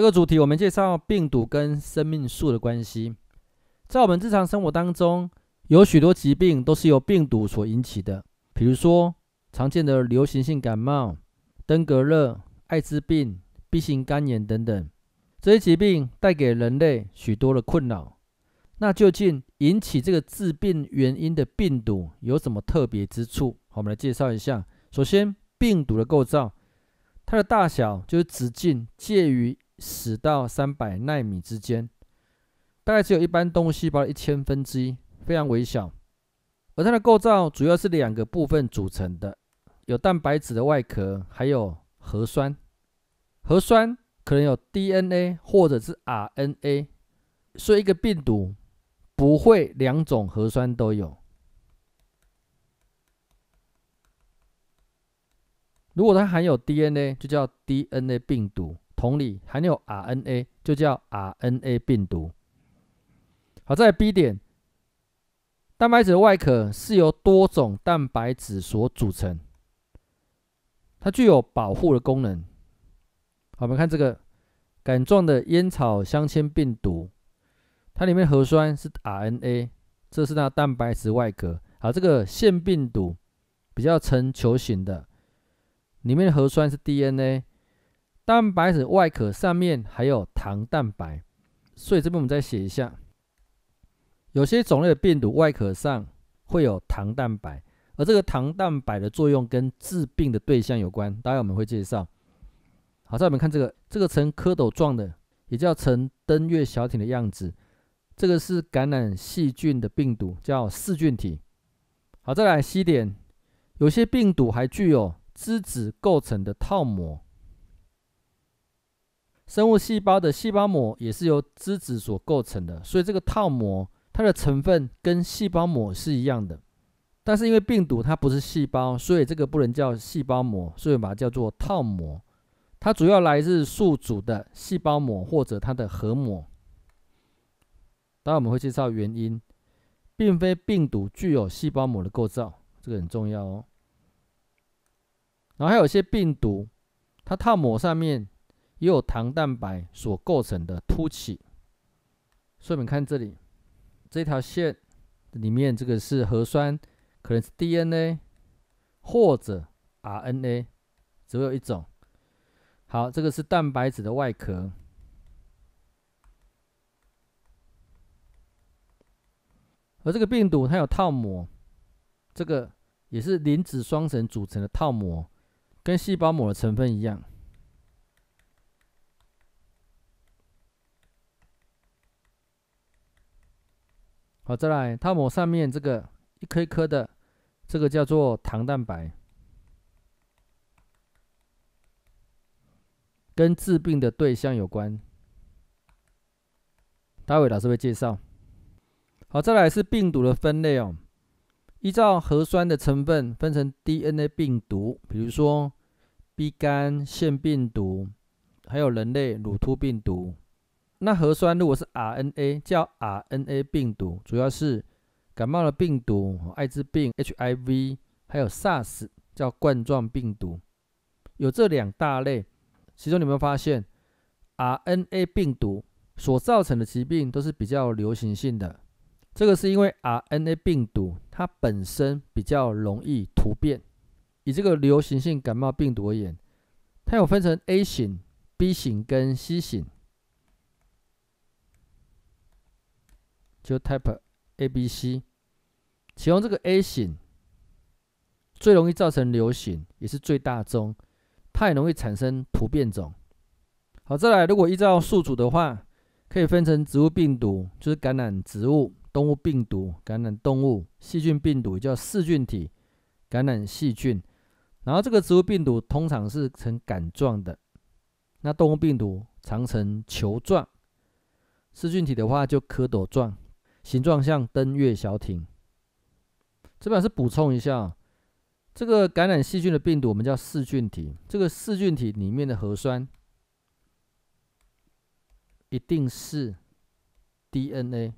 这个主题，我们介绍病毒跟生命树的关系。在我们日常生活当中，有许多疾病都是由病毒所引起的，比如说常见的流行性感冒、登革热、艾滋病、B 型肝炎等等。这些疾病带给人类许多的困扰。那究竟引起这个致病原因的病毒有什么特别之处？我们来介绍一下。首先，病毒的构造，它的大小就是直径介于。十到三百纳米之间，大概只有一般动物细胞的一千分之一，非常微小。而它的构造主要是两个部分组成的，有蛋白质的外壳，还有核酸。核酸可能有 DNA 或者是 RNA，所以一个病毒不会两种核酸都有。如果它含有 DNA，就叫 DNA 病毒。同理，含有 RNA 就叫 RNA 病毒。好，在 B 点，蛋白质的外壳是由多种蛋白质所组成，它具有保护的功能。好，我们看这个杆状的烟草相间病毒，它里面核酸是 RNA，这是它蛋白质外壳。好，这个腺病毒比较呈球形的，里面的核酸是 DNA。蛋白质外壳上面还有糖蛋白，所以这边我们再写一下：有些种类的病毒外壳上会有糖蛋白，而这个糖蛋白的作用跟治病的对象有关。待会我们会介绍。好，再我们看这个，这个呈蝌蚪状的，也叫呈登月小艇的样子，这个是感染细菌的病毒，叫噬菌体。好，再来西点，有些病毒还具有脂质构成的套膜。生物细胞的细胞膜也是由脂质所构成的，所以这个套膜它的成分跟细胞膜是一样的。但是因为病毒它不是细胞，所以这个不能叫细胞膜，所以把它叫做套膜。它主要来自宿主的细胞膜或者它的核膜。当然我们会介绍原因，并非病毒具有细胞膜的构造，这个很重要哦。然后还有一些病毒，它套膜上面。有糖蛋白所构成的凸起，所以我们看这里，这条线里面这个是核酸，可能是 DNA 或者 RNA，只有一种。好，这个是蛋白质的外壳，而这个病毒它有套膜，这个也是磷脂双层组成的套膜，跟细胞膜的成分一样。好，再来，它膜上面这个一颗一颗的，这个叫做糖蛋白，跟治病的对象有关。待会老师会介绍。好，再来是病毒的分类哦，依照核酸的成分分成 DNA 病毒，比如说 B 肝腺病毒，还有人类乳突病毒。那核酸如果是 RNA，叫 RNA 病毒，主要是感冒的病毒、艾滋病 （HIV） 还有 SARS，叫冠状病毒，有这两大类。其中，有没有发现 RNA 病毒所造成的疾病都是比较流行性的？这个是因为 RNA 病毒它本身比较容易突变。以这个流行性感冒病毒而言，它有分成 A 型、B 型跟 C 型。就 type A B C，其中这个 A 型最容易造成流行，也是最大宗，它也容易产生突变种。好，再来，如果依照宿主的话，可以分成植物病毒，就是感染植物；动物病毒感染动物；细菌病毒叫噬菌体，感染细菌。然后这个植物病毒通常是呈杆状的，那动物病毒常呈球状，噬菌体的话就蝌蚪状。形状像登月小艇。这边是补充一下，这个感染细菌的病毒，我们叫噬菌体。这个噬菌体里面的核酸一定是 DNA。